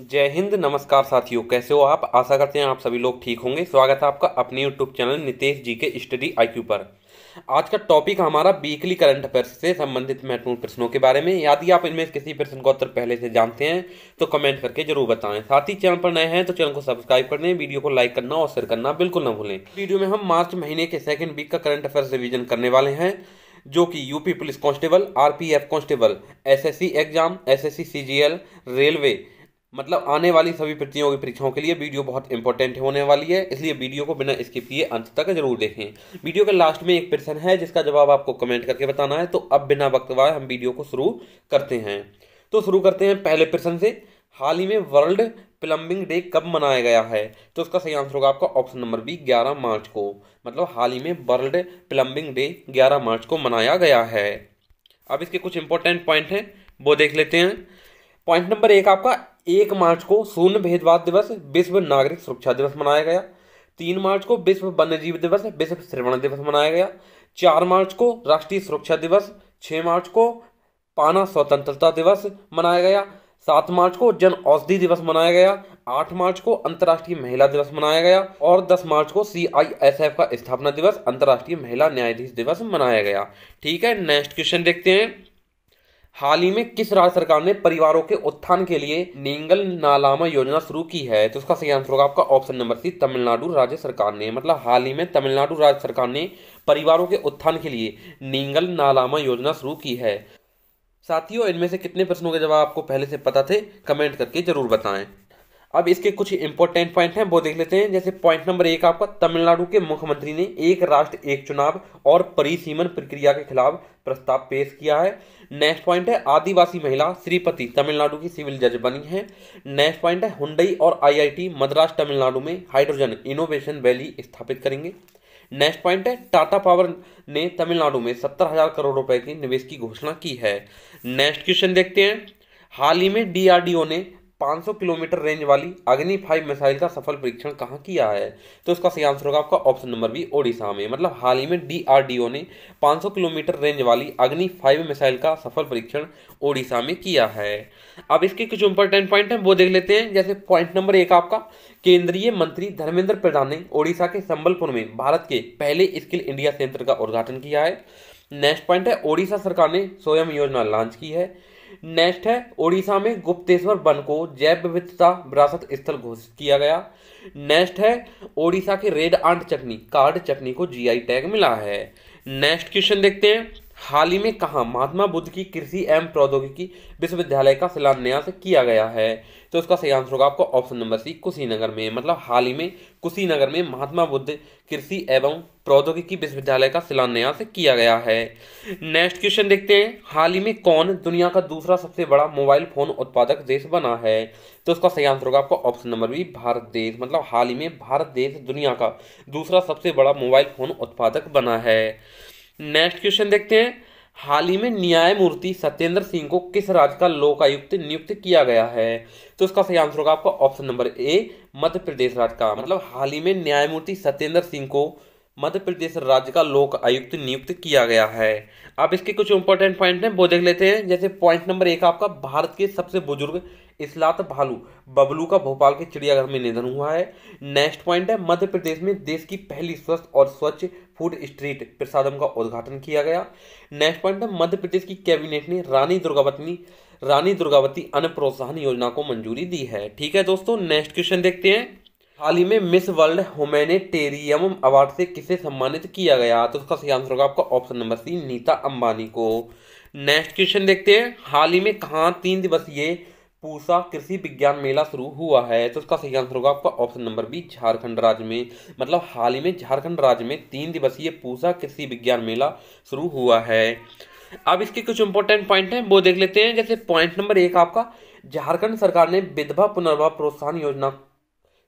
जय हिंद नमस्कार साथियों कैसे हो आप आशा करते हैं आप सभी लोग ठीक होंगे स्वागत है आपका अपने यूट्यूब चैनल नितेश जी के स्टडी आईक्यू पर आज का टॉपिक हमारा वीकली करंट अफेयर्स से संबंधित महत्वपूर्ण प्रश्नों के बारे में यदि आप इनमें किसी प्रश्न का उत्तर पहले से जानते हैं तो कमेंट करके जरूर बताएं साथ ही चैनल पर नए हैं तो चैनल को सब्सक्राइब कर दें वीडियो को लाइक करना और शेयर करना बिल्कुल न भूलें वीडियो में हम मार्च महीने के सेकेंड वीक का करंट अफेयर्स रिविजन करने वाले हैं जो कि UP police constable RPF constable SSC exam SSC CGL railway मतलब आने वाली सभी प्रतियोगी परीक्षाओं के लिए वीडियो बहुत इंपॉर्टेंट होने वाली है इसलिए वीडियो को बिना स्किप किए अंत तक जरूर देखें वीडियो के लास्ट में एक प्रश्न है जिसका जवाब आपको कमेंट करके बताना है तो अब बिना वक्त वाए हम वीडियो को शुरू करते हैं तो शुरू करते हैं पहले प्रश्न से हाल ही में वर्ल्ड प्लम्बिंग डे कब मनाया गया है तो उसका सही आंसर होगा आपका ऑप्शन नंबर बी ग्यारह मार्च को मतलब हाल ही में वर्ल्ड प्लम्बिंग डे ग्यारह मार्च को मनाया गया है अब इसके कुछ इंपॉर्टेंट पॉइंट हैं वो देख लेते हैं पॉइंट नंबर एक आपका एक मार्च को शून्य भेदभाव दिवस विश्व नागरिक सुरक्षा दिवस मनाया गया तीन मार्च को विश्व वन्य जीव दिवस विश्व श्रवण दिवस मनाया गया चार मार्च को राष्ट्रीय सुरक्षा दिवस छः मार्च को पाना स्वतंत्रता दिवस मनाया गया सात मार्च को जन औषधि दिवस मनाया गया आठ मार्च को अंतर्राष्ट्रीय महिला दिवस मनाया गया और दस मार्च को सी आई एस एफ का स्थापना दिवस अंतर्राष्ट्रीय महिला न्यायाधीश दिवस मनाया गया ठीक है नेक्स्ट क्वेश्चन देखते हैं हाल ही में किस राज्य सरकार ने परिवारों के उत्थान के लिए नेंगल नालामा योजना शुरू की है तो उसका सही आंसर होगा आपका ऑप्शन नंबर सी तमिलनाडु राज्य सरकार ने मतलब हाल ही में तमिलनाडु राज्य सरकार ने परिवारों के उत्थान के लिए नेंगल नालामा योजना शुरू की है साथियों इनमें से कितने प्रश्नों के जवाब आपको पहले से पता थे कमेंट करके जरूर बताएं अब इसके कुछ इंपॉर्टेंट पॉइंट हैं वो देख लेते हैं जैसे पॉइंट नंबर एक आपका तमिलनाडु के मुख्यमंत्री ने एक राष्ट्र एक चुनाव और परिसीमन प्रक्रिया के खिलाफ प्रस्ताव पेश किया है नेक्स्ट पॉइंट है आदिवासी महिला श्रीपति तमिलनाडु की सिविल जज बनी है नेक्स्ट पॉइंट है हुंडई और आईआईटी मद्रास तमिलनाडु में हाइड्रोजन इनोवेशन वैली स्थापित करेंगे नेक्स्ट पॉइंट है टाटा पावर ने तमिलनाडु में सत्तर हजार करोड़ रुपए के निवेश की घोषणा की है नेक्स्ट क्वेश्चन देखते हैं हाल ही में डीआरडीओ ने 500 किलोमीटर रेंज वाली अग्नि फाइव मिसाइल का सफल परीक्षण कहाँ किया है तो इसका सही आंसर होगा आपका ऑप्शन नंबर बी ओडिशा में मतलब हाल ही में डीआरडीओ ने 500 किलोमीटर रेंज वाली अग्नि फाइव मिसाइल का सफल परीक्षण ओडिशा में किया है अब इसके कुछ इंपॉर्टेंट पॉइंट हैं वो देख लेते हैं जैसे पॉइंट नंबर एक आपका केंद्रीय मंत्री धर्मेंद्र प्रधान ने ओडिशा के संबलपुर में भारत के पहले स्किल इंडिया सेंटर का उद्घाटन किया है नेक्स्ट पॉइंट है ओडिशा सरकार ने स्वयं योजना लॉन्च की है नेक्स्ट है ओडिशा में गुप्तेश्वर वन को जैव विविधता विरासत स्थल घोषित किया गया नेक्स्ट है ओडिशा के रेड आंट चटनी कार्ड चटनी को जीआई टैग मिला है नेक्स्ट क्वेश्चन देखते हैं हाल ही में कहा महात्मा बुद्ध की कृषि एवं प्रौद्योगिकी विश्वविद्यालय का शिलान्यास किया गया है तो इसका सही आंसर होगा आपको ऑप्शन नंबर सी कुशीनगर में मतलब हाल ही में कुशीनगर में महात्मा बुद्ध कृषि एवं प्रौद्योगिकी विश्वविद्यालय का शिलान्यास किया गया है नेक्स्ट क्वेश्चन देखते हैं हाल ही में कौन दुनिया का दूसरा सबसे बड़ा मोबाइल फोन उत्पादक देश बना है तो उसका सही आंसर होगा आपका ऑप्शन नंबर बी भारत देश मतलब हाल ही में भारत देश दुनिया का दूसरा सबसे बड़ा मोबाइल फोन उत्पादक बना है नेक्स्ट क्वेश्चन देखते हैं हाल ही में न्यायमूर्ति सत्येंद्र सिंह को किस राज्य का लोकायुक्त नियुक्त किया गया है तो इसका सही आंसर होगा आपका ऑप्शन नंबर ए मध्य प्रदेश राज्य का मतलब हाल ही में न्यायमूर्ति सत्येंद्र सिंह को मध्य प्रदेश राज्य का लोक आयुक्त नियुक्त किया गया है अब इसके कुछ इंपॉर्टेंट पॉइंट हैं वो देख लेते हैं जैसे पॉइंट नंबर एक आपका भारत के सबसे बुजुर्ग इसलात भालू बबलू का भोपाल के चिड़ियाघर में निधन हुआ है नेक्स्ट पॉइंट है मध्य प्रदेश में देश की पहली स्वस्थ और स्वच्छ फूड स्ट्रीट प्रसादम का उद्घाटन किया गया नेक्स्ट पॉइंट है मध्य प्रदेश की कैबिनेट ने रानी दुर्गावती रानी दुर्गावती अन्न प्रोत्साहन योजना को मंजूरी दी है ठीक है दोस्तों नेक्स्ट क्वेश्चन देखते हैं हाल ही में मिस वर्ल्ड ह्यूमेनिटेरियम अवार्ड से किसे सम्मानित किया गया तो उसका सही आंसर होगा आपका option number C Nita Ambani को नेक्स्ट क्वेश्चन देखते हैं हाल ही में कहाँ तीन दिवसीय पूसा कृषि विज्ञान मेला शुरू हुआ है तो उसका सही आंसर होगा आपका ऑप्शन नंबर बी झारखंड राज्य में मतलब हाल ही में झारखंड राज्य में तीन दिवसीय पूसा कृषि विज्ञान मेला शुरू हुआ है अब इसके कुछ इंपॉर्टेंट पॉइंट हैं वो देख लेते हैं जैसे पॉइंट नंबर एक आपका झारखंड सरकार ने विधवा पुनर्वा प्रोत्साहन योजना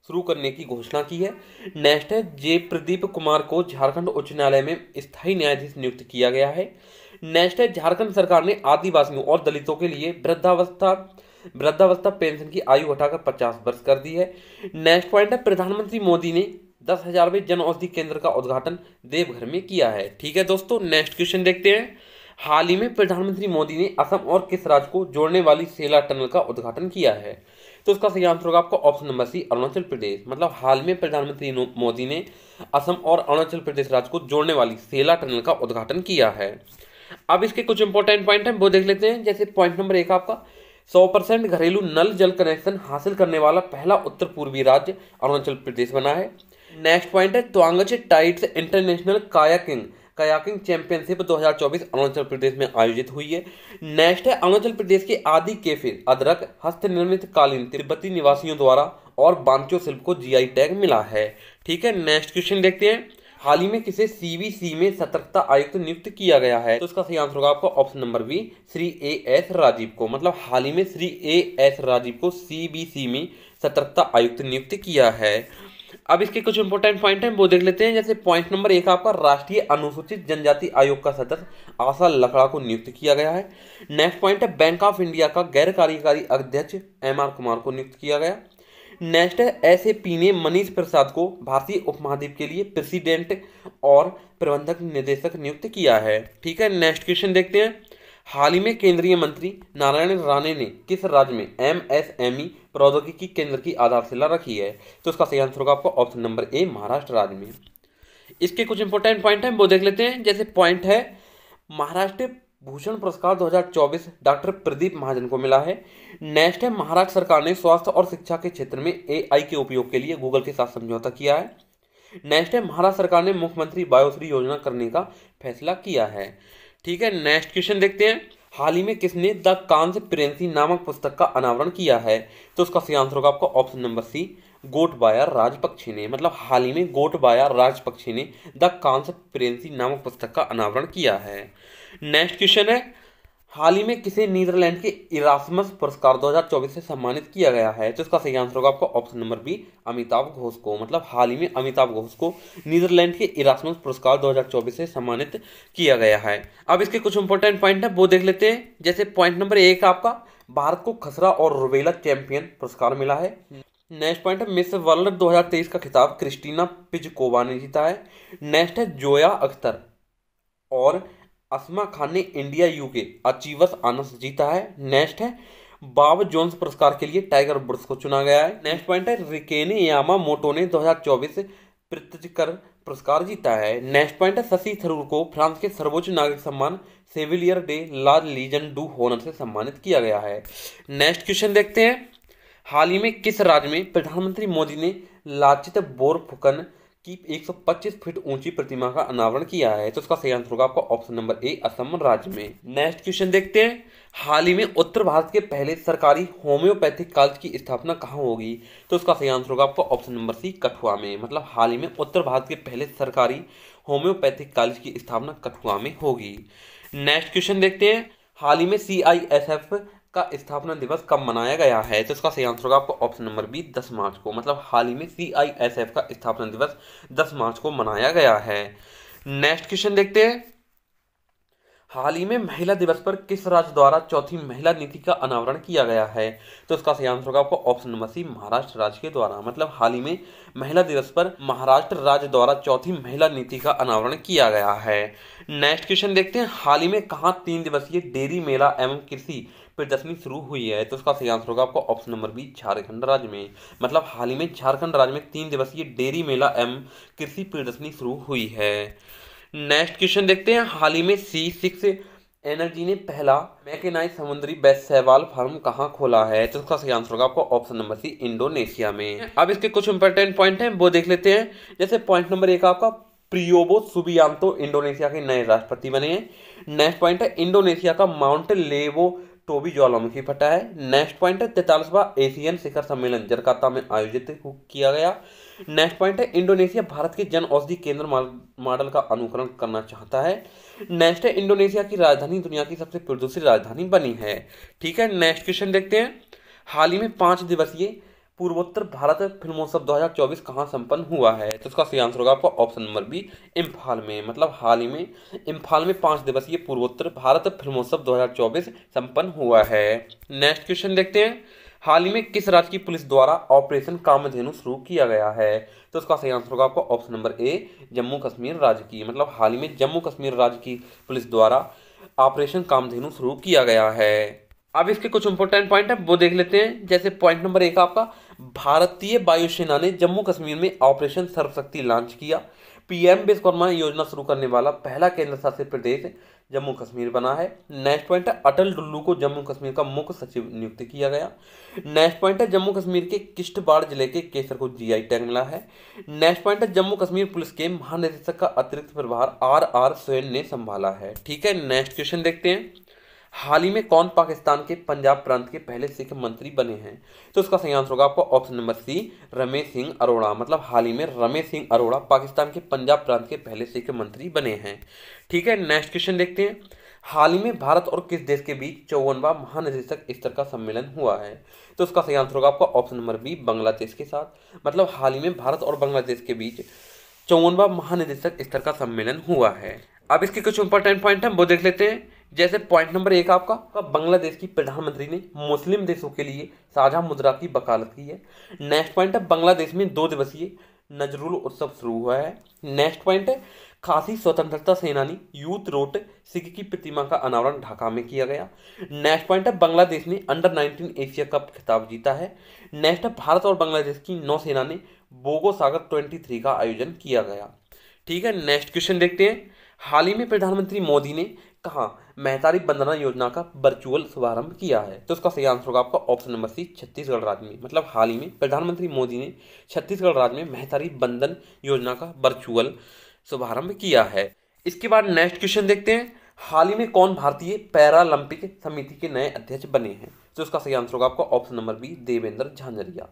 शुरू करने की घोषणा की है नेक्स्ट है जे प्रदीप कुमार को झारखंड उच्च न्यायालय में स्थायी न्यायाधीश नियुक्त किया गया है नेक्स्ट है झारखंड सरकार ने आदिवासियों और दलितों के लिए वृद्धावस्था वृद्धावस्था पेंशन की आयु घटाकर पचास वर्ष कर दी है नेक्स्ट पॉइंट है प्रधानमंत्री मोदी ने दस हजारवें जन औषधि केंद्र का उद्घाटन देवघर में किया है ठीक है दोस्तों नेक्स्ट क्वेश्चन देखते हैं हाल ही में प्रधानमंत्री मोदी ने असम और किस राज्य को जोड़ने वाली सेला टनल का उद्घाटन किया है तो इसका सही आंसर होगा आपका option number C Arunachal Pradesh मतलब हाल में प्रधानमंत्री मोदी ने असम और अरुणाचल प्रदेश राज्य को जोड़ने वाली सेला टनल का उद्घाटन किया है अब इसके कुछ इंपॉर्टेंट पॉइंट हैं वो देख लेते हैं जैसे पॉइंट नंबर एक आपका सौ परसेंट घरेलू नल जल कनेक्शन हासिल करने वाला पहला उत्तर पूर्वी राज्य अरुणाचल प्रदेश बना है नेक्स्ट पॉइंट है Tawangchu tides international kayaking kayaking championship 2024 Arunachal Pradesh में आयोजित हुई है नेक्स्ट है अरुणाचल प्रदेश के आदि केफिर अदरक हस्तनिर्मित कालीन तिब्बती निवासियों द्वारा और बांचो शिल्प को जीआई टैग मिला है ठीक है नेक्स्ट क्वेश्चन देखते हैं हाल ही में किसे सीबीसी में सतर्कता आयुक्त नियुक्त किया गया है तो इसका सही आंसर होगा आपका option number B Shri A S Rajeev को मतलब हाल ही में श्री ए एस राजीव को सीबीसी में सतर्कता आयुक्त नियुक्त किया है अब इसके कुछ इंपॉर्टेंट पॉइंट हैं वो देख लेते हैं जैसे पॉइंट नंबर एक आपका राष्ट्रीय अनुसूचित जनजाति आयोग का सदस्य आशा लकड़ा को नियुक्त किया गया है नेक्स्ट पॉइंट है बैंक ऑफ इंडिया का गैर कार्यकारी अध्यक्ष एम आर कुमार को नियुक्त किया गया नेक्स्ट है एस ए पी ने मनीष प्रसाद को भारतीय उपमहाद्वीप के लिए प्रेसिडेंट और प्रबंधक निदेशक नियुक्त किया है ठीक है नेक्स्ट क्वेश्चन देखते हैं हाल ही में केंद्रीय मंत्री नारायण राणे ने किस राज्य में एम एस एम ई प्रौद्योगिकी केंद्र की आधारशिला रखी है तो उसका सही आंसर होगा आपको ऑप्शन नंबर ए महाराष्ट्र राज्य में इसके कुछ इंपॉर्टेंट पॉइंट हैं वो देख लेते हैं जैसे पॉइंट है महाराष्ट्र भूषण पुरस्कार 2024 डॉक्टर प्रदीप महाजन को मिला है नेक्स्ट है महाराष्ट्र सरकार ने स्वास्थ्य और शिक्षा के क्षेत्र में एआई के उपयोग के लिए गूगल के साथ समझौता किया है नेक्स्ट है महाराष्ट्र सरकार ने मुख्यमंत्री बायोश्री योजना करने का फैसला किया है ठीक है नेक्स्ट क्वेश्चन देखते हैं हाल ही में किसने द कांस प्रेंसी नामक पुस्तक का अनावरण किया है तो उसका सही आंसर होगा आपका option number C Gotabaya Rajapaksa ने मतलब हाल ही में गोटबाया राजपक्षी ने द कांस प्रेंसी नामक पुस्तक का अनावरण किया है नेक्स्ट क्वेश्चन है हाल ही में किसे नीदरलैंड के इरासमस पुरस्कार 2024 से सम्मानित किया गया है जिसका सही आंसर होगा आपका option number B Amitabh Ghosh को मतलब हाल ही में अमिताभ घोष को नीदरलैंड के इरासमस पुरस्कार 2024 से सम्मानित किया गया है अब इसके कुछ इंपॉर्टेंट पॉइंट है वो देख लेते हैं जैसे पॉइंट नंबर एक आपका भारत को खसरा और रुबेला चैंपियन पुरस्कार मिला है नेक्स्ट पॉइंट है मिस वर्ल्ड दो का खिताब क्रिस्टीना पिजकोवा ने जीता है नेक्स्ट है जोया अख्तर और असमा खान ने इंडिया यू के अचीवर्स आनंद जीता है नेक्स्ट है बाब जोन्स पुरस्कार के लिए टाइगर वुड्स को चुना गया है नेक्स्ट पॉइंट है रिकेने यामा मोटो ने 2024 प्रतिकर पुरस्कार जीता है नेक्स्ट पॉइंट है शशि थरूर को फ्रांस के सर्वोच्च नागरिक सम्मान Chevalier de la Legion d'Honneur से सम्मानित किया गया है नेक्स्ट क्वेश्चन देखते हैं हाल ही में किस राज्य में प्रधानमंत्री मोदी ने लाचित बोरफुकन की 125 फीट ऊंची प्रतिमा का अनावरण किया है तो उसका सही आंसर होगा आपका ऑप्शन नंबर ए असम राज्य में नेक्स्ट क्वेश्चन देखते हैं हाल ही में उत्तर भारत के पहले सरकारी होम्योपैथिक कॉलेज की स्थापना कहाँ होगी तो उसका सही आंसर होगा आपका ऑप्शन नंबर सी कठुआ में मतलब हाल ही में उत्तर भारत के पहले सरकारी होम्योपैथिक कॉलेज की स्थापना कठुआ में होगी नेक्स्ट क्वेश्चन देखते हैं हाल ही में सी आई एस एफ का स्थापना दिवस कब मनाया गया है तो इसका सही आंसर होगा आपको ऑप्शन नंबर बी 10 मार्च को मतलब हाल ही में सी का स्थापना दिवस 10 मार्च को मनाया गया है नेक्स्ट क्वेश्चन देखते हैं हाल ही में महिला दिवस पर किस राज्य द्वारा चौथी महिला नीति का अनावरण किया गया है तो इसका सही आंसर होगा आपको ऑप्शन नंबर सी महाराष्ट्र राज्य के द्वारा मतलब हाल ही में महिला दिवस पर महाराष्ट्र राज्य द्वारा चौथी महिला नीति का अनावरण किया गया है नेक्स्ट क्वेश्चन देखते हैं हाल ही में कहा तीन दिवसीय डेयरी मेला एवं कृषि फिर दसवीं शुरू हुई है तो उसका सही आंसर होगा आपको ऑप्शन नंबर बी झारखंड राज्य में मतलब हाल ही में झारखंड राज्य में तीन दिवसीय डेयरी मेला एम कृषि प्रदर्शनी शुरू हुई है नेक्स्ट क्वेश्चन देखते हैं हाल ही में सी सिक्स एनर्जी ने पहला मैकेनाइज समुद्री बेस्ट सहवाल फार्म कहाँ खोला है तो उसका सही आंसर होगा आपको ऑप्शन नंबर सी इंडोनेशिया में अब इसके कुछ इंपॉर्टेंट पॉइंट हैं वो देख लेते हैं जैसे पॉइंट नंबर एक आपका प्रियोबो सुबियांतो इंडोनेशिया के नए राष्ट्रपति बने हैं नेक्स्ट पॉइंट है इंडोनेशिया का माउंट लेवो भी ज्वालामुखी फटा है नेक्स्ट पॉइंट है तैतालीसवा एशियन शिखर सम्मेलन जरकाता में आयोजित किया गया नेक्स्ट पॉइंट है इंडोनेशिया भारत के जन औषधि केंद्र मॉडल का अनुकरण करना चाहता है नेक्स्ट है इंडोनेशिया की राजधानी दुनिया की सबसे प्रदूषित राजधानी बनी है ठीक है नेक्स्ट क्वेश्चन देखते हैं हाल ही में पांच दिवसीय पूर्वोत्तर भारत फिल्मोत्सव 2024 कहाँ संपन्न हुआ है तो इसका सही आंसर होगा आपका ऑप्शन नंबर बी इम्फाल में मतलब हाल ही में इम्फाल में पाँच दिवसीय पूर्वोत्तर भारत फिल्मोत्सव 2024 संपन्न हुआ है नेक्स्ट क्वेश्चन देखते हैं हाल ही में किस राज्य की पुलिस द्वारा ऑपरेशन कामधेनु शुरू किया गया है तो उसका सही आंसर होगा आपका option number A Jammu Kashmir राज्य की मतलब हाल ही में जम्मू कश्मीर राज्य की पुलिस द्वारा ऑपरेशन कामधेनु शुरू किया गया है अब इसके कुछ इंपॉर्टेंट पॉइंट है वो देख लेते हैं जैसे पॉइंट नंबर एक आपका भारतीय वायुसेना ने जम्मू कश्मीर में ऑपरेशन सर्वशक्ति लॉन्च किया पीएम विश्वकर्मा योजना शुरू करने वाला पहला केंद्र शासित प्रदेश जम्मू कश्मीर बना है नेक्स्ट पॉइंट है अटल डुल्लू को जम्मू कश्मीर का मुख्य सचिव नियुक्त किया गया नेक्स्ट पॉइंट है जम्मू कश्मीर के किश्तवाड़ जिले के केसर को जीआई टैग मिला है नेक्स्ट पॉइंट है जम्मू कश्मीर पुलिस के महानिदेशक का अतिरिक्त प्रभार आर आर सोन ने संभाला है ठीक है नेक्स्ट क्वेश्चन देखते हैं हाल ही में कौन पाकिस्तान के पंजाब प्रांत के पहले सिख मंत्री बने हैं तो उसका सही आंसर होगा आपको option number C Ramesh Singh Arora मतलब हाल ही में रमेश सिंह अरोड़ा पाकिस्तान के पंजाब प्रांत के पहले सिख मंत्री बने हैं ठीक है नेक्स्ट क्वेश्चन देखते हैं हाल ही में भारत और किस देश के बीच चौवनवा महानिदेशक स्तर का सम्मेलन हुआ है तो उसका सही आंसर होगा आपका ऑप्शन नंबर बी बांग्लादेश के साथ मतलब हाल ही में भारत और बांग्लादेश के बीच चौवनवा महानिदेशक स्तर का सम्मेलन हुआ है अब इसके कुछ इंपॉर्टेंट पॉइंट हैं वो देख लेते हैं जैसे पॉइंट नंबर एक आपका तो बांग्लादेश की प्रधानमंत्री ने मुस्लिम देशों के लिए साझा मुद्रा की वकालत की है नेक्स्ट पॉइंट है बांग्लादेश में दो दिवसीय नजरुल उत्सव शुरू हुआ है नेक्स्ट पॉइंट है खासी स्वतंत्रता सेनानी यूथ रोट सिख की प्रतिमा का अनावरण ढाका में किया गया नेक्स्ट पॉइंट है बांग्लादेश ने अंडर 19 एशिया कप खिताब जीता है नेक्स्ट है भारत और बांग्लादेश की नौसेना ने बोगो सागर ट्वेंटी का आयोजन किया गया ठीक है नेक्स्ट क्वेश्चन देखते हैं हाल ही में प्रधानमंत्री मोदी ने कहा महतारी बंदना योजना का वर्चुअल शुभारंभ किया है तो उसका सही आंसर होगा आपका ऑप्शन नंबर सी छत्तीसगढ़ राज्य में मतलब हाल ही में प्रधानमंत्री मोदी ने छत्तीसगढ़ राज्य में महतारी बंधन योजना का वर्चुअल शुभारंभ किया है इसके बाद नेक्स्ट क्वेश्चन देखते हैं हाल ही में कौन भारतीय पैरालंपिक समिति के नए अध्यक्ष बने हैं तो उसका सही आंसर होगा आपका option number B Devendra Jhajharia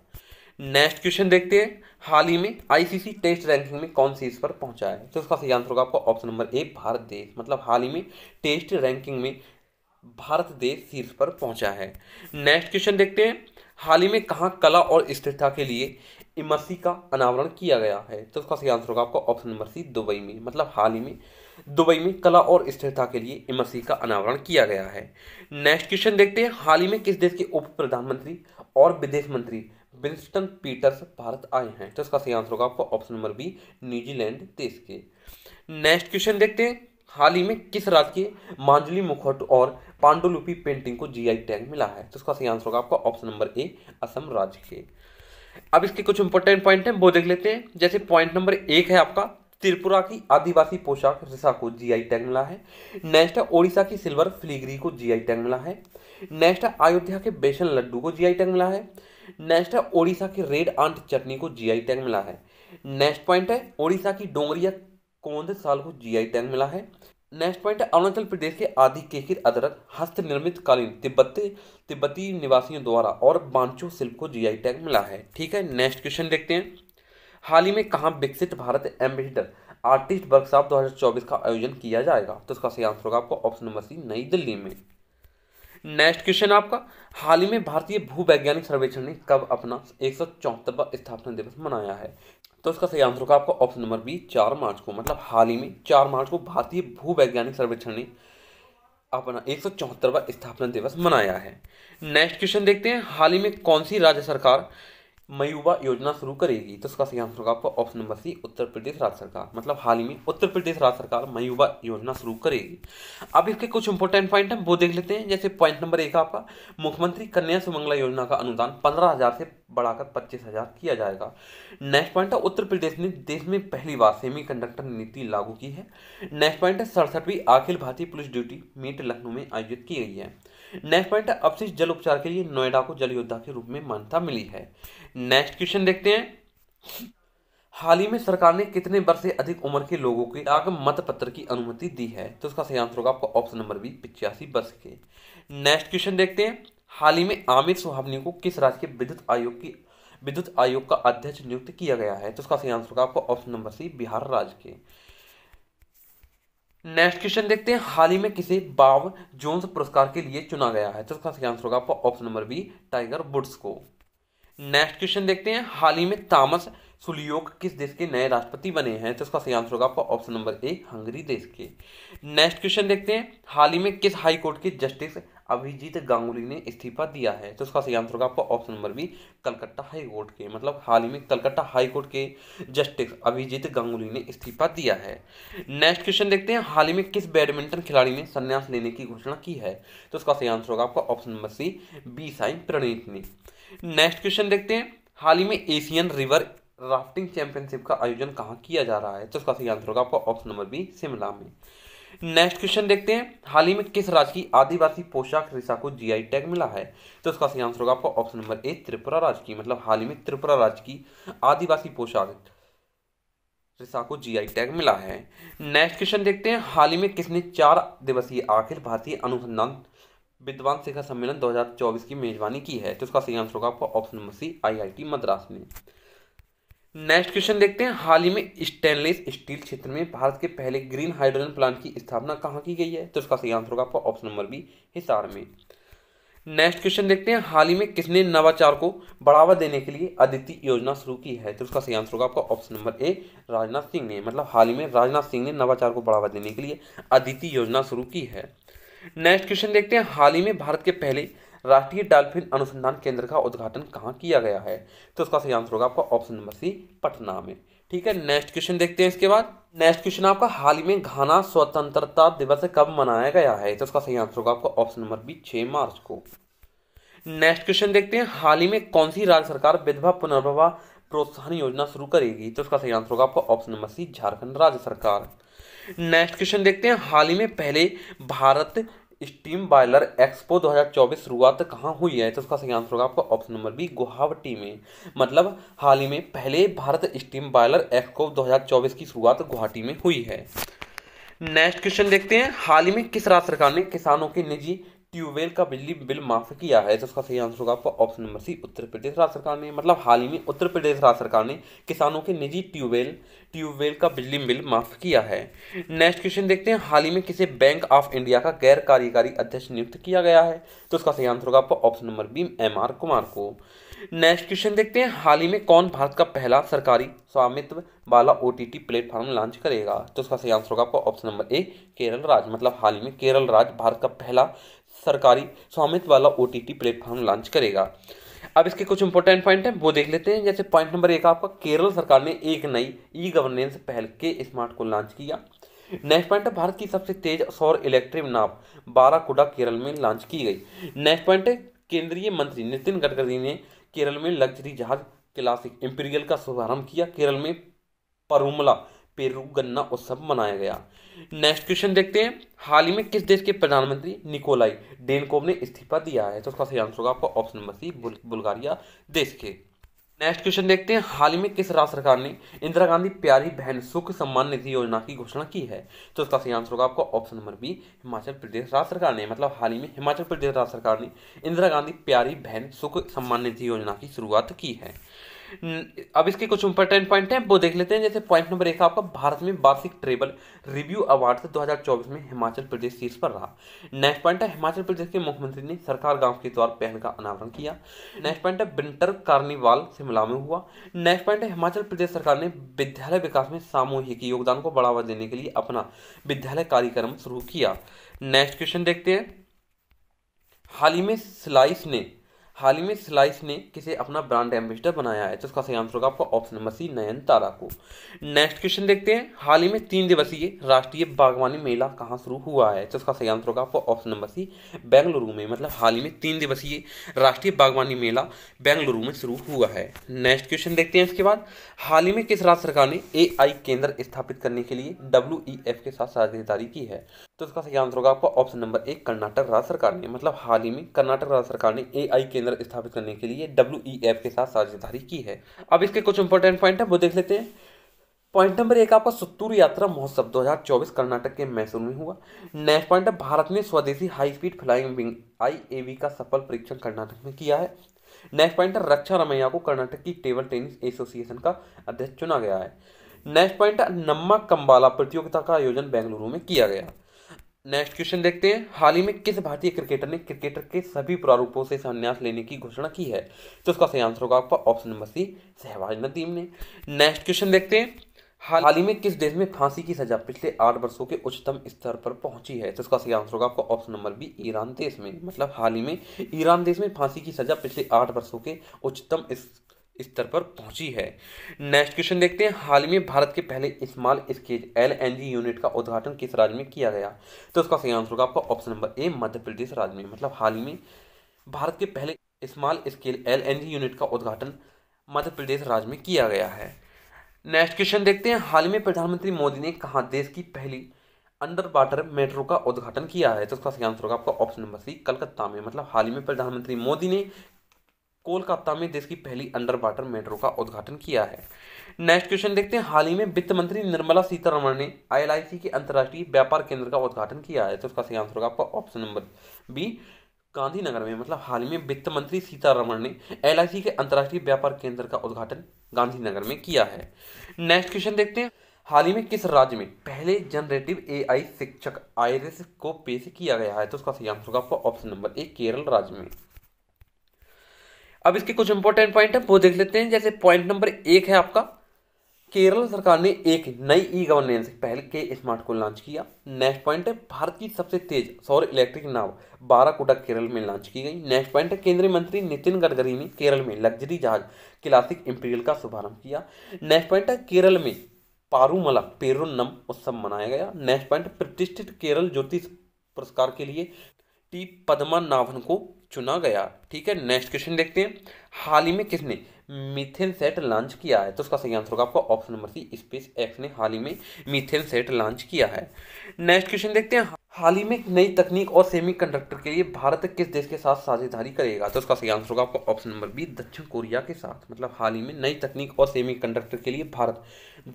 next question देखते हैं हाल ही में आईसीसी टेस्ट रैंकिंग में कौन सी इस पर पहुंचा है तो इसका सही आंसर होगा आपका ऑप्शन नंबर ए भारत देश मतलब हाल ही में टेस्ट रैंकिंग में भारत देश शीर्ष पर पहुंचा है नेक्स्ट क्वेश्चन देखते हैं हाल ही में कहाँ कला और स्थिरता के लिए इमरसी का अनावरण किया गया है तो इसका सही आंसर होगा आपका ऑप्शन नंबर सी दुबई में मतलब हाल ही में दुबई में कला और स्थिरता के लिए इमरसी का अनावरण किया गया है नेक्स्ट क्वेश्चन देखते हैं हाल ही में किस देश के उप प्रधानमंत्री और विदेश मंत्री विंस्टन पीटर्स भारत आए हैं तो इसका सही आंसर होगा आपको ऑप्शन नंबर बी न्यूजीलैंड देश के नेक्स्ट क्वेश्चन देखते हैं हाल ही में किस राज्य के मांजली मुखट और पांडुलिपि पेंटिंग को जीआई टैग मिला है तो इसका सही आंसर होगा आपका ऑप्शन नंबर ए असम राज्य के अब इसके कुछ इंपॉर्टेंट पॉइंट हैं वो देख लेते हैं जैसे पॉइंट नंबर एक है आपका त्रिपुरा की आदिवासी पोशाक रिसा को जीआई टैग मिला है नेक्स्ट है ओडिशा की सिल्वर फ्लीगरी को जीआई टैग मिला है नेक्स्ट है अयोध्या के बेसन लड्डू को जीआई टैग मिला है नेक्स्ट है ओडिशा की रेड आंट चटनी को जीआई टैग मिला है नेक्स्ट पॉइंट है ओडिशा की डोंगरिया कोंद साल को जीआई टैग मिला है नेक्स्ट पॉइंट है अरुणाचल प्रदेश के आदि केकिर अदरक हस्त निर्मित कालीन तिब्बती तिब्बती निवासियों द्वारा और बांचो शिल्प को जीआई टैग मिला है ठीक है नेक्स्ट क्वेश्चन देखते हैं हाल ही में कहाँ विकसित भारत एम्बेसडर आर्टिस्ट वर्कशॉप 2024 का आयोजन किया जाएगा तो इसका सही आंसर होगा आपको ऑप्शन नंबर सी नई दिल्ली में नेक्स्ट क्वेश्चन आपका हाल ही में भारतीय भूवैज्ञानिक सर्वेक्षण ने कब अपना एक सौ चौहत्तरवा स्थापना दिवस मनाया है तो इसका सही आंसर होगा आपका ऑप्शन नंबर बी चार मार्च को मतलब हाल ही में चार मार्च को भारतीय भूवैज्ञानिक सर्वेक्षण ने अपना एक सौ चौहत्तरवा स्थापना दिवस मनाया है नेक्स्ट क्वेश्चन देखते हैं हाल ही में कौन सी राज्य सरकार मयूबा योजना शुरू करेगी तो इसका सही आंसर होगा आपका ऑप्शन नंबर सी उत्तर प्रदेश राज्य सरकार मतलब हाल ही में उत्तर प्रदेश राज्य सरकार मयूबा योजना शुरू करेगी अब इसके कुछ इंपॉर्टेंट पॉइंट हैं वो देख लेते हैं जैसे पॉइंट नंबर एक आपका मुख्यमंत्री कन्या सुमंगला योजना का अनुदान पंद्रह हजार से बढ़ाकर पच्चीस हजार किया जाएगा नेक्स्ट पॉइंट है उत्तर प्रदेश ने देश में पहली बार सेमी कंडक्टर नीति लागू की है नेक्स्ट पॉइंट है सड़सठवीं अखिल भारतीय पुलिस ड्यूटी मीट लखनऊ में आयोजित की गई है नेक्स्ट पॉइंट है अपशिष्ट जल उपचार के लिए नोएडा को जल योद्धा के रूप में मान्यता मिली है नेक्स्ट क्वेश्चन देखते हैं हाल ही में सरकार ने कितने वर्ष से अधिक उम्र के लोगों के आग मत पत्र की अनुमति दी है तो उसका सही आंसर होगा आपका ऑप्शन नंबर बी पिचासी वर्ष के नेक्स्ट क्वेश्चन देखते हैं हाल ही में आमिर सुहावनी को किस राज्य के विद्युत आयोग की विद्युत आयोग का अध्यक्ष नियुक्त किया गया है तो उसका सही आंसर होगा आपका ऑप्शन नंबर सी बिहार राज्य के नेक्स्ट क्वेश्चन देखते हैं हाल ही में किसे बाब जोन्स पुरस्कार के लिए चुना गया है तो इसका सही आंसर होगा आपका option number B Tiger Woods को नेक्स्ट क्वेश्चन देखते हैं हाल ही में तामस सुलियोग किस देश के नए राष्ट्रपति बने हैं तो इसका सही आंसर होगा आपका ऑप्शन नंबर ए हंगरी देश के नेक्स्ट क्वेश्चन देखते हैं हाल ही में किस हाई कोर्ट के जस्टिस अभिजीत गांगुली ने इस्तीफा दिया है तो उसका सही आंसर होगा आपका option number B Calcutta high court के मतलब हाल ही में कलकत्ता हाई कोर्ट के जस्टिस अभिजीत गांगुली ने इस्तीफा दिया है नेक्स्ट क्वेश्चन देखते हैं हाल ही में किस बैडमिंटन खिलाड़ी ने संन्यास लेने की घोषणा की है तो उसका सही आंसर होगा आपका option number C B Sai Praneeth ने नेक्स्ट क्वेश्चन देखते हैं हाल ही में एशियन रिवर राफ्टिंग चैंपियनशिप का आयोजन कहाँ किया जा रहा है तो उसका सही आंसर होगा आपका ऑप्शन नंबर बी शिमला में नेक्स्ट क्वेश्चन देखते हैं हाल ही में किस राज्य की आदिवासी पोशाक रिसा को जीआई टैग मिला है तो उसका सही आंसर होगा आपका ऑप्शन नंबर ए त्रिपुरा राज्य की मतलब हाल ही में त्रिपुरा राज्य की आदिवासी पोशाक रिसा को जीआई टैग मिला है नेक्स्ट क्वेश्चन देखते हैं हाल ही में किसने चार दिवसीय आखिर भारतीय अनुसंधान विद्वान शिखर सम्मेलन दो की मेजबानी की है तो उसका सही आंसर होगा आपका option number C I Madras ने नेक्स्ट क्वेश्चन देखते हैं हाल ही में स्टेनलेस स्टील क्षेत्र में भारत के पहले ग्रीन हाइड्रोजन प्लांट की स्थापना कहाँ की गई है तो इसका सही आंसर होगा आपका ऑप्शन नंबर बी हिसार में नेक्स्ट क्वेश्चन देखते हैं हाल ही में किसने नवाचार को बढ़ावा देने के लिए अदिति योजना शुरू की है तो उसका सही आंसर होगा आपका option number A Rajnath Singh ने मतलब हाल ही में राजनाथ सिंह ने नवाचार को बढ़ावा देने के लिए अदिति योजना शुरू की है नेक्स्ट क्वेश्चन देखते हैं हाल ही में भारत के पहले राष्ट्रीय डाल्फिन अनुसंधान केंद्र का उद्घाटन कहाँ किया गया है तो उसका सही आंसर होगा आपका ऑप्शन नंबर सी पटना में ठीक है नेक्स्ट क्वेश्चन देखते हैं इसके बाद नेक्स्ट क्वेश्चन आपका हाल ही में घाना स्वतंत्रता दिवस कब मनाया गया है तो उसका सही आंसर होगा आपका ऑप्शन नंबर बी छः मार्च को नेक्स्ट क्वेश्चन देखते हैं हाल ही में कौन सी राज्य सरकार विधवा पुनर्विवाह प्रोत्साहन योजना शुरू करेगी तो उसका सही आंसर होगा आपका ऑप्शन नंबर सी झारखंड राज्य सरकार नेक्स्ट क्वेश्चन देखते हैं हाल ही में पहले भारत स्टीम बॉयलर एक्सपो 2024 शुरुआत कहाँ हुई है तो उसका सही आंसर होगा आपका ऑप्शन नंबर बी गुवाहाटी में मतलब हाल ही में पहले भारत स्टीम बॉयलर एक्सपो 2024 की शुरुआत गुवाहाटी में हुई है नेक्स्ट क्वेश्चन देखते हैं हाल ही में किस राज्य सरकार ने किसानों के निजी ट्यूबवेल का बिजली बिल माफ किया है तो उसका सही आंसर होगा आपका ऑप्शन नंबर सी उत्तर प्रदेश राज्य सरकार ने मतलब हाल ही में उत्तर प्रदेश राज्य सरकार ने किसानों के निजी ट्यूबवेल ट्यूबवेल का बिजली बिल माफ किया है नेक्स्ट क्वेश्चन देखते हैं हाल ही में किसे बैंक ऑफ इंडिया का गैर कार्यकारी अध्यक्ष नियुक्त किया गया है तो उसका सही आंसर होगा आपका option number B M R Kumar को नेक्स्ट क्वेश्चन देखते हैं हाल ही में कौन भारत का पहला सरकारी स्वामित्व वाला O T T platform launch करेगा तो उसका सही आंसर होगा आपका ऑप्शन नंबर ए केरल राज्य मतलब हाल ही में केरल राज्य भारत का पहला सरकारी स्वामित्व वाला ओ टी प्लेटफॉर्म लॉन्च करेगा अब इसके कुछ इंपॉर्टेंट पॉइंट हैं वो देख लेते हैं जैसे पॉइंट नंबर एक आपका केरल सरकार ने एक नई ई गवर्नेंस पहल के स्मार्ट को लॉन्च किया नेक्स्ट पॉइंट है भारत की सबसे तेज सौर इलेक्ट्रिक नाव बाराकुडा केरल में लॉन्च की गई नेक्स्ट पॉइंट है केंद्रीय मंत्री नितिन गडकरी ने केरल में लग्जरी जहाज क्लासिक इंपीरियल का शुभारंभ किया केरल में परुमला पेरू गन्ना उत्सव मनाया गया नेक्स्ट क्वेश्चन देखते हैं हाल ही में किस देश के प्रधानमंत्री निकोलाई डेनकोव ने इस्तीफा दिया है तो उसका सही आंसर होगा आपका ऑप्शन नंबर सी बुल्गारिया देश के नेक्स्ट क्वेश्चन देखते हैं हाल ही में किस राज्य सरकार ने इंदिरा गांधी प्यारी बहन सुख सम्मान निधि योजना की घोषणा की है तो उसका सही आंसर होगा आपका option number B Himachal Pradesh राज्य सरकार ने मतलब हाल ही में हिमाचल प्रदेश राज्य सरकार ने इंदिरा गांधी प्यारी बहन सुख सम्मान निधि योजना की शुरुआत की है हम्म, अब इसके कुछ इंपॉर्टेंट पॉइंट हैं वो देख लेते हैं जैसे पॉइंट नंबर एक आपका भारत में वार्षिक ट्रेबल रिव्यू अवार्ड से 2024 में हिमाचल प्रदेश शीर्ष पर रहा नेक्स्ट पॉइंट है हिमाचल प्रदेश के मुख्यमंत्री ने सरकार गांव के द्वार पहन का अनावरण किया नेक्स्ट पॉइंट है विंटर कार्निवाल शिमला में हुआ नेक्स्ट पॉइंट है हिमाचल प्रदेश सरकार ने विद्यालय विकास में सामूहिक योगदान को बढ़ावा देने के लिए अपना विद्यालय कार्यक्रम शुरू किया नेक्स्ट क्वेश्चन देखते हैं हाल ही में स्लाइस ने हाल ही में स्लाइस ने किसे अपना ब्रांड एम्बेसडर बनाया है तो इसका सही आंसर होगा आपका ऑप्शन नंबर सी नयन तारा को नेक्स्ट क्वेश्चन देखते हैं हाल ही में तीन दिवसीय राष्ट्रीय बागवानी मेला कहाँ शुरू हुआ है तो इसका सही आंसर होगा आपका ऑप्शन नंबर सी बेंगलुरु में मतलब हाल ही में तीन दिवसीय राष्ट्रीय बागवानी मेला बेंगलुरु में शुरू हुआ है नेक्स्ट क्वेश्चन देखते हैं इसके बाद हाल ही में किस राज्य सरकार ने ए केंद्र स्थापित करने के लिए डब्ल्यू e के साथ साझेदारी की है तो इसका सही आंसर होगा आपका ऑप्शन नंबर एक कर्नाटक राज्य सरकार ने मतलब हाल ही में कर्नाटक राज्य सरकार ने एआई केंद्र स्थापित करने के लिए डब्ल्यू e के साथ साझेदारी की है अब इसके कुछ इंपॉर्टेंट पॉइंट है वो देख लेते हैं पॉइंट नंबर एक आपका सुत्तूर यात्रा महोत्सव 2024 कर्नाटक के मैसूर में हुआ नेक्स्ट पॉइंट है भारत ने स्वदेशी हाई स्पीड फ्लाइंग विंग आई का सफल परीक्षण कर्नाटक में किया है नेक्स्ट पॉइंट है रक्षा रमैया को कर्नाटक की टेबल टेनिस एसोसिएशन का अध्यक्ष चुना गया है नेक्स्ट पॉइंट नम्मा कम्बाला प्रतियोगिता का आयोजन बेंगलुरु में किया गया नेक्स्ट क्वेश्चन देखते हैं हाल ही में किस भारतीय क्रिकेटर ने क्रिकेटर के सभी प्रारूपों से संन्यास लेने की घोषणा की है तो उसका सही आंसर होगा आपका ऑप्शन नंबर सी सहवाज नदीम ने नेक्स्ट क्वेश्चन देखते हैं हाल ही में किस देश में फांसी की सजा पिछले आठ वर्षों के उच्चतम स्तर पर पहुंची है तो इसका सही आंसर होगा आपका ऑप्शन नंबर बी ईरान देश में मतलब हाल ही में ईरान देश में फांसी की सजा पिछले आठ वर्षों के उच्चतम स्तर पर पहुंची है नेक्स्ट क्वेश्चन देखते हैं हाल में भारत के पहले स्मॉल स्केज एल यूनिट का उद्घाटन किस राज्य में किया गया तो उसका सही आंसर होगा आपका ऑप्शन नंबर ए मध्य प्रदेश राज्य में मतलब हाल में भारत के पहले स्मॉल स्केल एल यूनिट का उद्घाटन मध्य प्रदेश राज्य में किया गया है नेक्स्ट क्वेश्चन देखते हैं हाल में प्रधानमंत्री मोदी ने कहा देश की पहली अंडर वाटर मेट्रो का उद्घाटन किया है तो उसका सही आंसर होगा आपका ऑप्शन नंबर सी कलकत्ता में मतलब हाल ही में प्रधानमंत्री मोदी ने कोलकाता में देश की पहली अंडर वाटर मेट्रो का उद्घाटन किया है नेक्स्ट क्वेश्चन देखते हैं हाल ही में वित्त मंत्री निर्मला सीतारमण ने आईएलआईसी के अंतर्राष्ट्रीय व्यापार केंद्र का उद्घाटन किया है तो उसका सही आंसर होगा आपका ऑप्शन नंबर बी गांधीनगर में मतलब हाल ही में वित्त मंत्री सीतारमण ने एल के अंतर्राष्ट्रीय व्यापार केंद्र का उद्घाटन गांधीनगर में किया है नेक्स्ट क्वेश्चन देखते हैं हाल ही में किस राज्य में पहले जनरेटिव ए शिक्षक आयरिस को पेश किया गया है तो उसका सही आंसर होगा आपका ऑप्शन नंबर ए केरल राज्य में अब इसके कुछ इंपॉर्टेंट पॉइंट है वो देख लेते हैं जैसे पॉइंट नंबर एक है आपका केरल सरकार ने एक नई ई गवर्नेंस पहल के स्मार्ट को लॉन्च किया नेक्स्ट पॉइंट है भारत की सबसे तेज सौर इलेक्ट्रिक नाव बाराकोटा केरल में लॉन्च की गई नेक्स्ट पॉइंट है केंद्रीय मंत्री नितिन गडकरी ने केरल में लग्जरी जहाज क्लासिक इंपीरियल का शुभारंभ किया नेक्स्ट पॉइंट है केरल में पारूमला पेरुन्नम उत्सव मनाया गया नेक्स्ट पॉइंट प्रतिष्ठित केरल ज्योतिष पुरस्कार के लिए टी पद्मनाभन नाभन को चुना गया ठीक है नेक्स्ट क्वेश्चन देखते हैं हाल ही में किसने मिथेन सेट लॉन्च किया है तो उसका सही आंसर होगा आपका option number C space X ने हाल ही में मिथेन सेट लॉन्च किया है नेक्स्ट क्वेश्चन देखते हैं हाल ही में नई तकनीक और सेमीकंडक्टर के लिए भारत किस देश के साथ साझेदारी करेगा तो उसका सही आंसर होगा आपका ऑप्शन नंबर बी दक्षिण कोरिया के साथ मतलब हाल ही में नई तकनीक और सेमीकंडक्टर के लिए भारत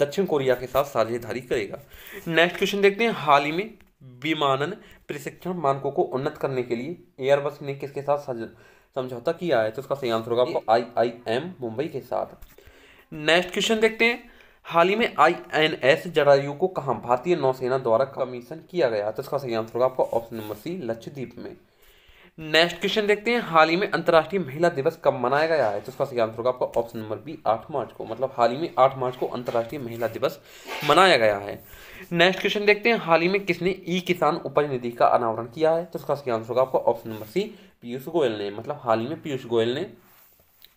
दक्षिण कोरिया के साथ साझेदारी करेगा नेक्स्ट क्वेश्चन देखते हैं हाल ही में विमानन प्रशिक्षण मानकों को उन्नत करने के लिए एयरबस ने किसके साथ समझौता किया है तो उसका सही आंसर होगा आपको आई आई एम मुंबई के साथ नेक्स्ट क्वेश्चन देखते हैं हाल ही में आई एन एस जरायु को कहा भारतीय नौसेना द्वारा कमीशन किया गया तो इसका सही आंसर होगा आपको ऑप्शन नंबर सी लक्षद्वीप में नेक्स्ट क्वेश्चन देखते हैं हाल ही में अंतर्राष्ट्रीय महिला दिवस कब मनाया गया है तो इसका सही आंसर होगा आपका ऑप्शन नंबर बी आठ मार्च को मतलब हाल ही में आठ मार्च को अंतर्राष्ट्रीय महिला दिवस मनाया गया है नेक्स्ट क्वेश्चन देखते हैं हाल ही में किसने ई किसान उपज निधि का अनावरण किया है तो इसका आंसर होगा आपको option number C Piyush Goyal ने मतलब हाल ही में पीयूष गोयल ने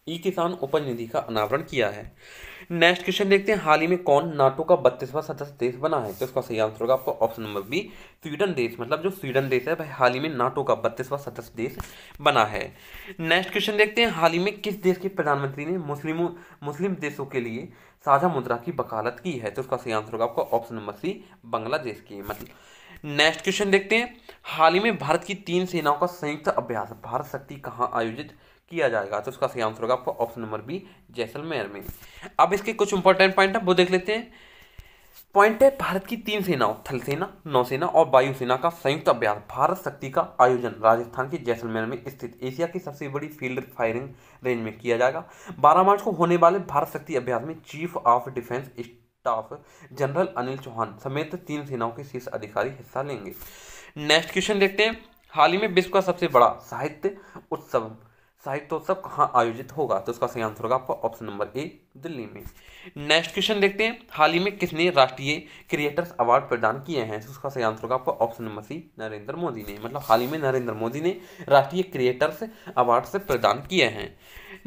ई किसान उपज निधि का अनावरण किया है नेक्स्ट क्वेश्चन देखते हैं हाल ही में कौन नाटो का बत्तीसवां सदस्य देश बना है तो इसका सही आंसर होगा आपको ऑप्शन नंबर बी स्वीडन देश मतलब जो स्वीडन देश है वह हाल ही में नाटो का बत्तीसवां सदस्य देश बना है नेक्स्ट क्वेश्चन देखते हैं हाल ही में किस देश के प्रधानमंत्री ने मुस्लिमों मुस्लिम देशों के लिए साझा मुद्रा की वकालत की है तो उसका सही आंसर होगा आपका ऑप्शन नंबर सी बांग्लादेश की मतलब नेक्स्ट क्वेश्चन देखते हैं हाल ही में भारत की तीन सेनाओं का संयुक्त अभ्यास भारत शक्ति कहाँ आयोजित किया जाएगा तो उसका सही आंसर होगा आपका ऑप्शन नंबर बी जैसलमेर में अब इसके कुछ इंपॉर्टेंट पॉइंट है वो देख लेते हैं पॉइंट है भारत की तीन सेनाओं थल सेना नौसेना और वायुसेना का संयुक्त अभ्यास भारत शक्ति का आयोजन राजस्थान के जैसलमेर में स्थित एशिया की सबसे बड़ी फील्ड फायरिंग रेंज में किया जाएगा 12 मार्च को होने वाले भारत शक्ति अभ्यास में chief of defence staff general Anil Chauhan समेत तीन सेनाओं के शीर्ष अधिकारी हिस्सा लेंगे नेक्स्ट क्वेश्चन देखते हैं हाल ही में विश्व का सबसे बड़ा साहित्य उत्सव साहित्योत्सव तो कहाँ आयोजित होगा तो उसका सही आंसर होगा आपका ऑप्शन नंबर ए दिल्ली में नेक्स्ट क्वेश्चन देखते हैं हाल ही में किसने राष्ट्रीय क्रिएटर्स अवार्ड प्रदान किए हैं तो उसका सही आंसर होगा आपका option number C Narendra Modi ने मतलब हाल ही में नरेंद्र मोदी ने राष्ट्रीय क्रिएटर्स अवार्ड से प्रदान किए हैं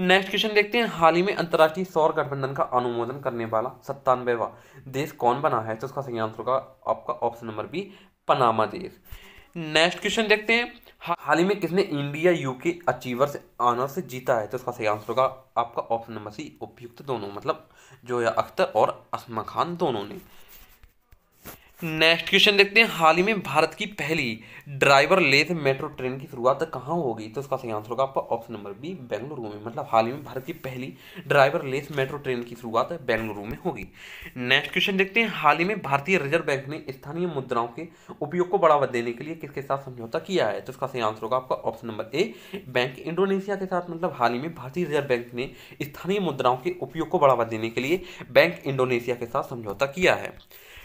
नेक्स्ट क्वेश्चन देखते हैं हाल ही में अंतर्राष्ट्रीय सौर गठबंधन का अनुमोदन करने वाला सत्तानवेवा देश कौन बना है तो उसका सही आंसर होगा आपका ऑप्शन नंबर बी पनामा देश नेक्स्ट क्वेश्चन देखते हैं हाल ही में किसने इंडिया यूके से ऑनर से जीता है तो इसका सही आंसर होगा आपका ऑप्शन नंबर सी उपयुक्त दोनों मतलब जोया अख्तर और असमा खान दोनों ने नेक्स्ट क्वेश्चन देखते हैं हाल ही में भारत की पहली ड्राइवर लेस मेट्रो ट्रेन की शुरुआत कहाँ होगी तो इसका सही आंसर होगा आपका ऑप्शन नंबर बी बेंगलुरु में मतलब हाल ही में भारत की पहली ड्राइवर लेस मेट्रो ट्रेन की शुरुआत बेंगलुरु में होगी नेक्स्ट क्वेश्चन देखते हैं हाल ही में भारतीय रिजर्व बैंक ने स्थानीय मुद्राओं के उपयोग को बढ़ावा देने के लिए किसके साथ समझौता किया है तो इसका सही आंसर होगा आपका option number A Bank Indonesia के साथ मतलब हाल ही में भारतीय रिजर्व बैंक ने स्थानीय मुद्राओं के उपयोग को बढ़ावा देने के लिए बैंक इंडोनेशिया के साथ समझौता किया है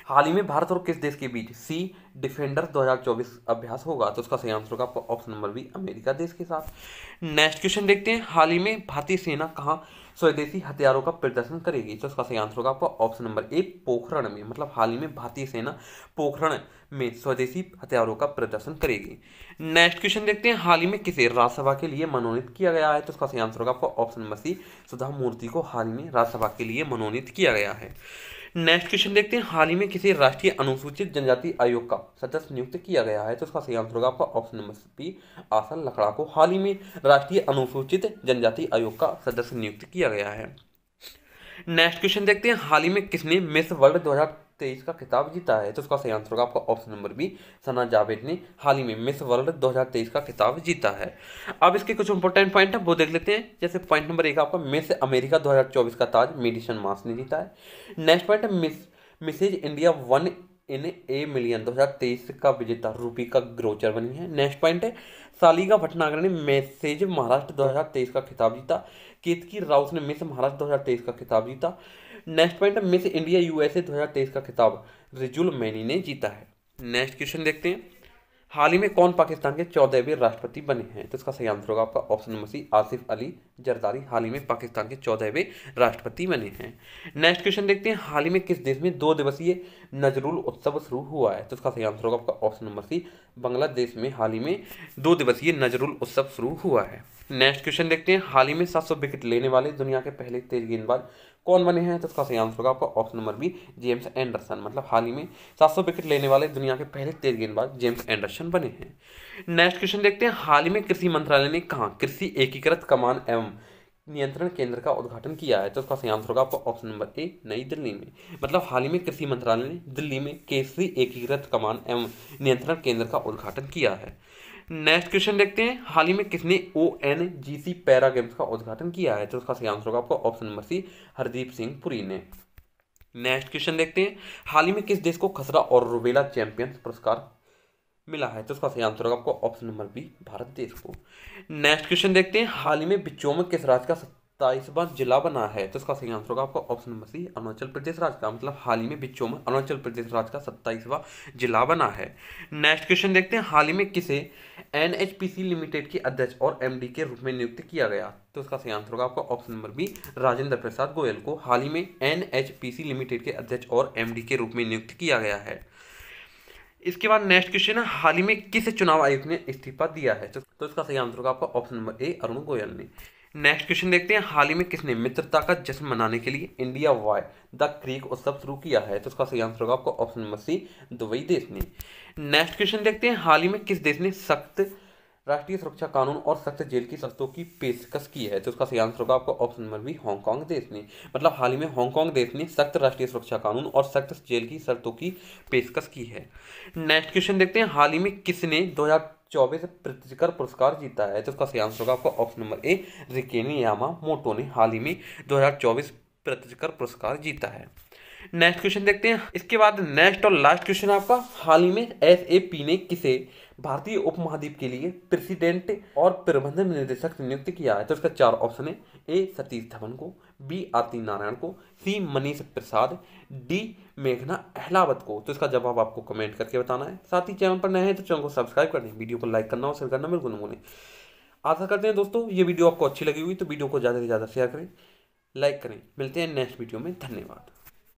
हाल ही में भारत और किस देश के बीच सी डिफेंडर 2024 अभ्यास होगा तो उसका सही आंसर होगा ऑप्शन नंबर बी अमेरिका देश के साथ नेक्स्ट क्वेश्चन देखते हैं हाल ही में भारतीय सेना कहाँ स्वदेशी हथियारों का प्रदर्शन करेगी तो उसका सही आंसर होगा आपका ऑप्शन नंबर ए पोखरण में मतलब हाल ही में भारतीय सेना पोखरण में स्वदेशी हथियारों का प्रदर्शन करेगी नेक्स्ट क्वेश्चन देखते हैं हाल ही में किसे राज्यसभा के लिए मनोनीत किया गया है तो उसका सही आंसर होगा आपका ऑप्शन नंबर सी सुधा मूर्ति को हाल ही में राज्यसभा के लिए मनोनीत किया गया है नेक्स्ट क्वेश्चन देखते हैं हाल ही में किसी राष्ट्रीय अनुसूचित जनजाति आयोग का सदस्य नियुक्त किया गया है तो उसका सही आंसर होगा आपका ऑप्शन नंबर बी आसन लकड़ा को हाल ही में राष्ट्रीय अनुसूचित जनजाति आयोग का सदस्य नियुक्त किया गया है नेक्स्ट क्वेश्चन देखते हैं हाल ही में किसने मिस वर्ल्ड दो तेईस का खिताब जीता है तो उसका सही आंसर होगा आपका option number B Sana Javed ने हाल ही में मिस वर्ल्ड 2023 का खिताब जीता है अब इसके कुछ इंपॉर्टेंट पॉइंट है वो देख लेते हैं जैसे पॉइंट नंबर एक आपका मिस अमेरिका 2024 का ताज मेडिशन मास ने जीता है नेक्स्ट पॉइंट है Miss Mrs India one in a million दो का विजेता रूपी का ग्रोचर बनी है नेक्स्ट पॉइंट है सालिका भटनागर ने मैसेज महाराष्ट्र दो का खिताब जीता केतकी राउत ने मिस महाराष्ट्र दो का खिताब जीता next point Miss India USA 2023 का खिताब रिजुल मैनी ने जीता है नेक्स्ट क्वेश्चन देखते हैं हाल ही में कौन पाकिस्तान के चौदहवें राष्ट्रपति बने हैं तो इसका सही आंसर होगा आपका option number C Asif Ali Zardari हाल ही में पाकिस्तान के चौदहवें राष्ट्रपति बने हैं नेक्स्ट क्वेश्चन देखते हैं हाल ही में किस देश में दो दिवसीय नजरुल उत्सव शुरू हुआ है तो इसका सही आंसर होगा आपका ऑप्शन नंबर सी बांग्लादेश में हाल ही में दो दिवसीय नजरुल उत्सव शुरू हुआ है नेक्स्ट क्वेश्चन देखते हैं हाल ही में सात विकेट लेने वाले दुनिया के पहले तेज गेंदबाज कौन बने हैं तो इसका सही आंसर होगा आपका option number B James Anderson मतलब हाल ही में सात सौ विकेट लेने वाले दुनिया के पहले तेज गेंदबाज जेम्स एंडरसन बने हैं नेक्स्ट क्वेश्चन देखते हैं हाल ही में कृषि मंत्रालय ने कहा कृषि एकीकृत कमान एवं नियंत्रण केंद्र का उद्घाटन किया है तो उसका सही आंसर होगा आपका ऑप्शन नंबर ए नई दिल्ली में मतलब हाल ही में कृषि मंत्रालय ने दिल्ली में कृषि एकीकृत कमान एवं नियंत्रण केंद्र का उद्घाटन किया है नेक्स्ट क्वेश्चन देखते हैं हाल ही में किसने O N G C para games का उद्घाटन किया है तो उसका सही आंसर होगा आपका option number C Hardeep Singh Puri ने नेक्स्ट क्वेश्चन देखते हैं हाल ही में किस देश को खसरा और रुबेला चैंपियंस पुरस्कार मिला है तो उसका सही आंसर होगा आपको ऑप्शन नंबर बी भारत देश को नेक्स्ट क्वेश्चन देखते हैं हाल ही में बिचोम किस राज्य का ताइसवां जिला बना है तो इसका सही आंसर होगा आपका option number C Arunachal Pradesh राज्य का मतलब हाल ही में बिच्छो में अरुणाचल प्रदेश राज्य का सत्ताईसवा जिला बना है नेक्स्ट क्वेश्चन देखते हैं हाल ही में किसे एन लिमिटेड के अध्यक्ष और एम के रूप में नियुक्त किया गया तो इसका सही आंसर होगा आपका option number B Rajendra Prasad Goyal को हाल ही में एन लिमिटेड के अध्यक्ष और एम के रूप में नियुक्त किया गया है इसके बाद नेक्स्ट क्वेश्चन है हाल ही में किस चुनाव आयुक्त ने इस्तीफा दिया है तो इसका सही आंसर होगा आपका option number A Arun Goyal ने नेक्स्ट क्वेश्चन देखते हैं हाल ही में किसने मित्रता का जश्न मनाने के लिए इंडिया वाई द क्रीक उत्सव शुरू किया है तो इसका सही आंसर होगा आपको ऑप्शन नंबर सी दुबई देश ने नेक्स्ट क्वेश्चन देखते हैं हाल ही में किस देश ने सख्त राष्ट्रीय सुरक्षा कानून और सख्त जेल की शर्तों की पेशकश की है तो इसका सही आंसर होगा आपको ऑप्शन नंबर बी हांगकांग देश ने मतलब हाल ही में हांगकांग देश ने सख्त राष्ट्रीय सुरक्षा कानून और सख्त जेल की शर्तों की पेशकश की है नेक्स्ट क्वेश्चन देखते हैं हाल ही में किसने दो चौबीस प्रतिकर पुरस्कार जीता है तो इसका सही आंसर होगा आपका ऑप्शन नंबर ए रिकेनी यामा मोटो ने हाल ही में 2024 प्रतिकर पुरस्कार जीता है नेक्स्ट क्वेश्चन देखते हैं इसके बाद नेक्स्ट और लास्ट क्वेश्चन आपका हाल ही में एस ए पी ने किसे भारतीय उपमहाद्वीप के लिए प्रेसिडेंट और प्रबंधन निदेशक नियुक्त किया है तो इसका चार ऑप्शन है ए सतीश धवन को बी आरती नारायण को सी मनीष प्रसाद डी मेघना अहलावत को तो इसका जवाब आपको कमेंट करके बताना है साथ ही चैनल पर नए हैं तो चैनल को सब्सक्राइब करना वीडियो को लाइक करना और शेयर करना बिल्कुल नहीं आशा करते हैं दोस्तों ये वीडियो आपको अच्छी लगी हुई तो वीडियो को ज़्यादा से ज़्यादा शेयर करें लाइक करें मिलते हैं नेक्स्ट वीडियो में धन्यवाद